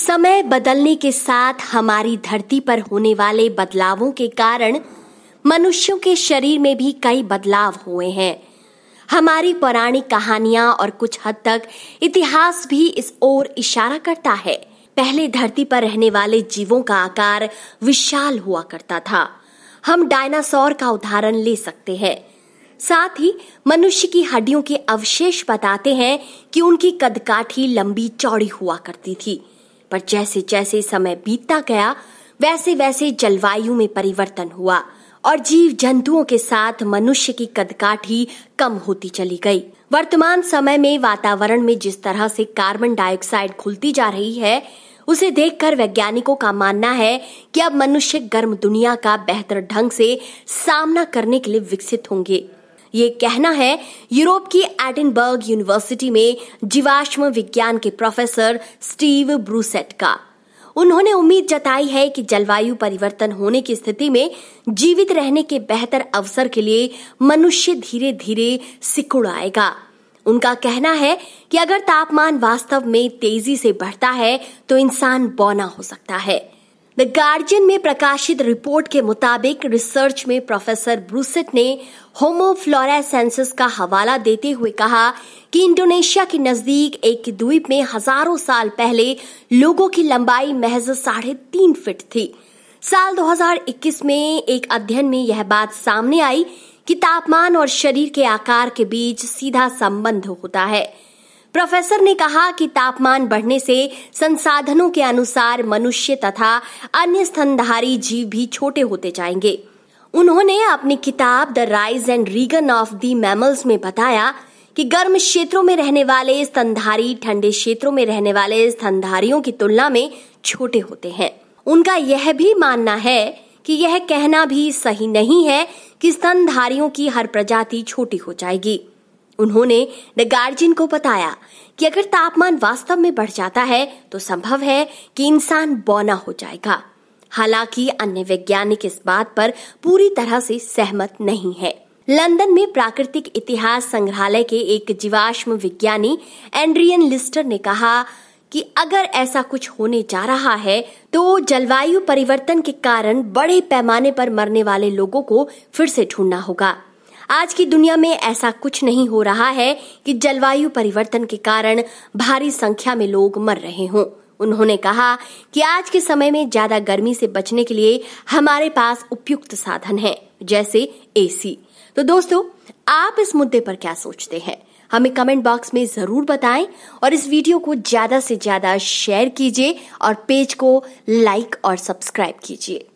समय बदलने के साथ हमारी धरती पर होने वाले बदलावों के कारण मनुष्यों के शरीर में भी कई बदलाव हुए हैं हमारी पौराणिक कहानियां और कुछ हद तक इतिहास भी इस ओर इशारा करता है पहले धरती पर रहने वाले जीवों का आकार विशाल हुआ करता था हम डायनासोर का उदाहरण ले सकते हैं साथ ही मनुष्य की हड्डियों के अवशेष बताते हैं कि उनकी कदकाठी लंबी चौड़ी हुआ करती थी पर जैसे जैसे समय बीतता गया वैसे वैसे जलवायु में परिवर्तन हुआ और जीव जंतुओं के साथ मनुष्य की कदकाठी कम होती चली गई वर्तमान समय में वातावरण में जिस तरह से कार्बन डाइऑक्साइड खुलती जा रही है उसे देखकर वैज्ञानिकों का मानना है कि अब मनुष्य गर्म दुनिया का बेहतर ढंग से सामना करने के लिए विकसित होंगे ये कहना है यूरोप की एडिनबर्ग यूनिवर्सिटी में जीवाश्म विज्ञान के प्रोफेसर स्टीव ब्रूसेट का उन्होंने उम्मीद जताई है कि जलवायु परिवर्तन होने की स्थिति में जीवित रहने के बेहतर अवसर के लिए मनुष्य धीरे धीरे सिकुड़ आएगा उनका कहना है कि अगर तापमान वास्तव में तेजी से बढ़ता है तो इंसान बौना हो सकता है द गार्जियन में प्रकाशित रिपोर्ट के मुताबिक रिसर्च में प्रोफेसर ब्रूसेट ने होमोफ्लोरेसेंसिस का हवाला देते हुए कहा कि इंडोनेशिया के नजदीक एक द्वीप में हजारों साल पहले लोगों की लंबाई महज साढ़े तीन फिट थी साल 2021 में एक अध्ययन में यह बात सामने आई कि तापमान और शरीर के आकार के बीच सीधा संबंध होता है प्रोफेसर ने कहा कि तापमान बढ़ने से संसाधनों के अनुसार मनुष्य तथा अन्य स्तनधारी जीव भी छोटे होते जाएंगे उन्होंने अपनी किताब the rise and reign of the mammals में बताया कि गर्म क्षेत्रों में रहने वाले स्तनधारी ठंडे क्षेत्रों में रहने वाले स्तनधारियों की तुलना में छोटे होते हैं उनका यह भी मानना है कि यह कहना भी सही नहीं है कि स्तनधारियों की हर प्रजाति छोटी हो जाएगी उन्होंने द गार्जियन को बताया कि अगर तापमान वास्तव में बढ़ जाता है तो संभव है कि इंसान बौना हो जाएगा हालांकि अन्य वैज्ञानिक इस बात पर पूरी तरह से सहमत नहीं है लंदन में प्राकृतिक इतिहास संग्रहालय के एक जीवाश्म विज्ञानी एंड्रियन लिस्टर ने कहा कि अगर ऐसा कुछ होने जा रहा है तो जलवायु परिवर्तन के कारण बड़े पैमाने पर मरने वाले लोगों को फिर से ढूंढना होगा आज की दुनिया में ऐसा कुछ नहीं हो रहा है कि जलवायु परिवर्तन के कारण भारी संख्या में लोग मर रहे हों उन्होंने कहा कि आज के समय में ज्यादा गर्मी से बचने के लिए हमारे पास उपयुक्त साधन है जैसे एसी तो दोस्तों आप इस मुद्दे पर क्या सोचते हैं हमें कमेंट बॉक्स में जरूर बताएं और इस वीडियो को ज्यादा से ज्यादा शेयर कीजिए और पेज को लाइक और सब्सक्राइब कीजिए